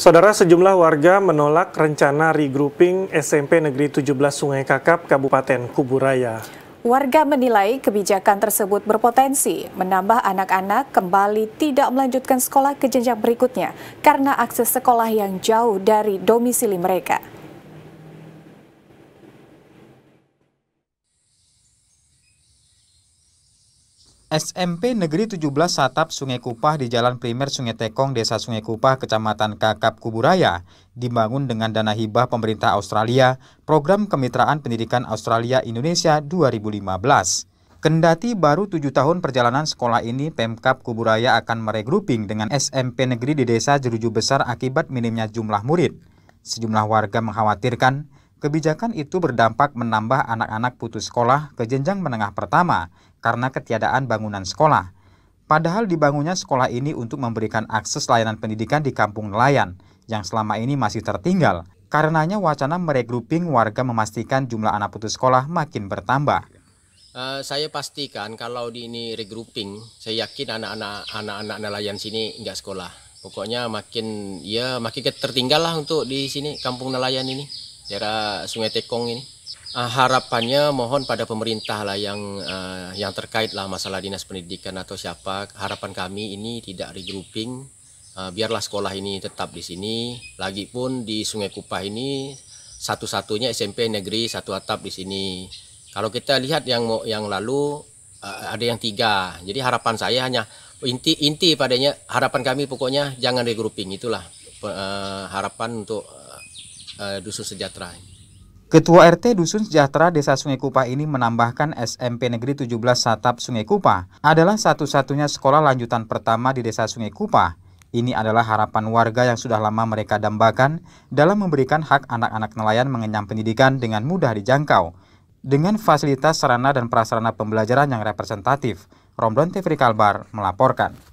Saudara sejumlah warga menolak rencana regrouping SMP Negeri 17 Sungai Kakap, Kabupaten Kuburaya. Warga menilai kebijakan tersebut berpotensi menambah anak-anak kembali tidak melanjutkan sekolah ke jenjang berikutnya karena akses sekolah yang jauh dari domisili mereka. SMP Negeri 17 Satap Sungai Kupah di Jalan Primer Sungai Tekong, Desa Sungai Kupah, Kecamatan Kakap Kuburaya, dibangun dengan dana hibah pemerintah Australia, Program Kemitraan Pendidikan Australia Indonesia 2015. Kendati baru tujuh tahun perjalanan sekolah ini, Pemkap Kuburaya akan meregrouping dengan SMP Negeri di Desa Jeruju Besar akibat minimnya jumlah murid. Sejumlah warga mengkhawatirkan Kebijakan itu berdampak menambah anak-anak putus sekolah ke jenjang menengah pertama karena ketiadaan bangunan sekolah. Padahal dibangunnya sekolah ini untuk memberikan akses layanan pendidikan di kampung nelayan yang selama ini masih tertinggal. Karenanya wacana meregrouping warga memastikan jumlah anak putus sekolah makin bertambah. Uh, saya pastikan kalau di ini regrouping, saya yakin anak-anak anak-anak nelayan sini nggak sekolah. Pokoknya makin ya makin tertinggal lah untuk di sini kampung nelayan ini daerah Sungai Tekong ini. Uh, harapannya mohon pada pemerintah lah yang uh, yang terkait lah masalah dinas pendidikan atau siapa harapan kami ini tidak regrouping uh, biarlah sekolah ini tetap di sini lagi pun di Sungai Kupah ini satu-satunya SMP negeri satu atap di sini kalau kita lihat yang yang lalu uh, ada yang tiga jadi harapan saya hanya inti inti padanya harapan kami pokoknya jangan regrouping itulah uh, harapan untuk Eh, Dusun Sejahtera. Ketua RT Dusun Sejahtera Desa Sungai Kupa ini menambahkan SMP Negeri 17 Satap Sungai Kupa adalah satu-satunya sekolah lanjutan pertama di Desa Sungai Kupa. Ini adalah harapan warga yang sudah lama mereka dambakan dalam memberikan hak anak-anak nelayan mengenyam pendidikan dengan mudah dijangkau. Dengan fasilitas sarana dan prasarana pembelajaran yang representatif, Romdon Tifri Kalbar melaporkan.